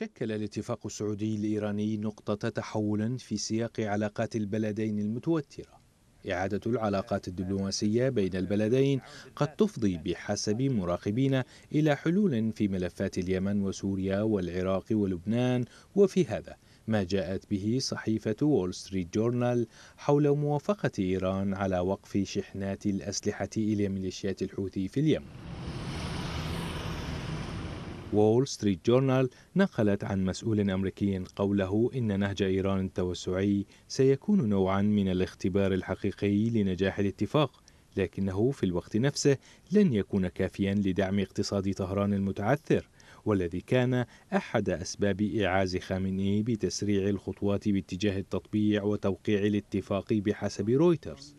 شكل الاتفاق السعودي الإيراني نقطة تحول في سياق علاقات البلدين المتوترة إعادة العلاقات الدبلوماسية بين البلدين قد تفضي بحسب مراقبين إلى حلول في ملفات اليمن وسوريا والعراق ولبنان وفي هذا ما جاءت به صحيفة وول ستريت جورنال حول موافقة إيران على وقف شحنات الأسلحة إلى ميليشيات الحوثي في اليمن وول ستريت جورنال نقلت عن مسؤول أمريكي قوله إن نهج إيران التوسعي سيكون نوعا من الاختبار الحقيقي لنجاح الاتفاق لكنه في الوقت نفسه لن يكون كافيا لدعم اقتصاد طهران المتعثر والذي كان أحد أسباب إعاز خامنئي بتسريع الخطوات باتجاه التطبيع وتوقيع الاتفاق بحسب رويترز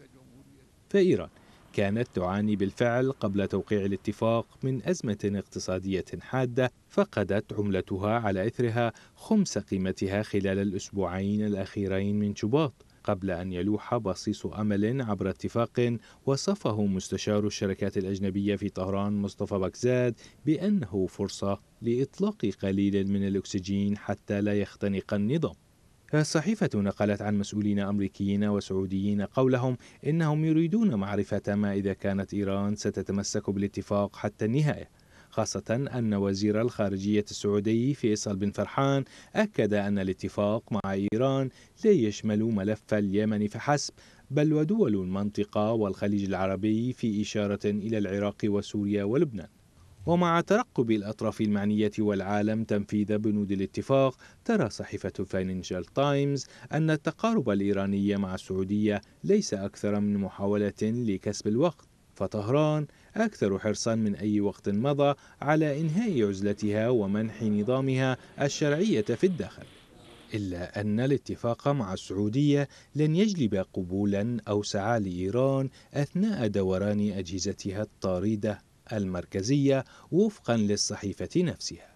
فإيران كانت تعاني بالفعل قبل توقيع الاتفاق من أزمة اقتصادية حادة فقدت عملتها على إثرها خمس قيمتها خلال الأسبوعين الأخيرين من شباط قبل أن يلوح بصيص أمل عبر اتفاق وصفه مستشار الشركات الأجنبية في طهران مصطفى بكزاد بأنه فرصة لإطلاق قليل من الأكسجين حتى لا يختنق النظام الصحيفة نقلت عن مسؤولين أمريكيين وسعوديين قولهم إنهم يريدون معرفة ما إذا كانت إيران ستتمسك بالاتفاق حتى النهاية خاصة أن وزير الخارجية السعودي فيصل بن فرحان أكد أن الاتفاق مع إيران لا يشمل ملف اليمن فحسب بل ودول المنطقة والخليج العربي في إشارة إلى العراق وسوريا ولبنان ومع ترقب الأطراف المعنية والعالم تنفيذ بنود الاتفاق ترى صحيفة فاينانشال تايمز أن التقارب الإيراني مع السعودية ليس أكثر من محاولة لكسب الوقت فطهران أكثر حرصا من أي وقت مضى على إنهاء عزلتها ومنح نظامها الشرعية في الداخل إلا أن الاتفاق مع السعودية لن يجلب قبولا أوسع لإيران أثناء دوران أجهزتها الطاردة المركزية وفقا للصحيفة نفسها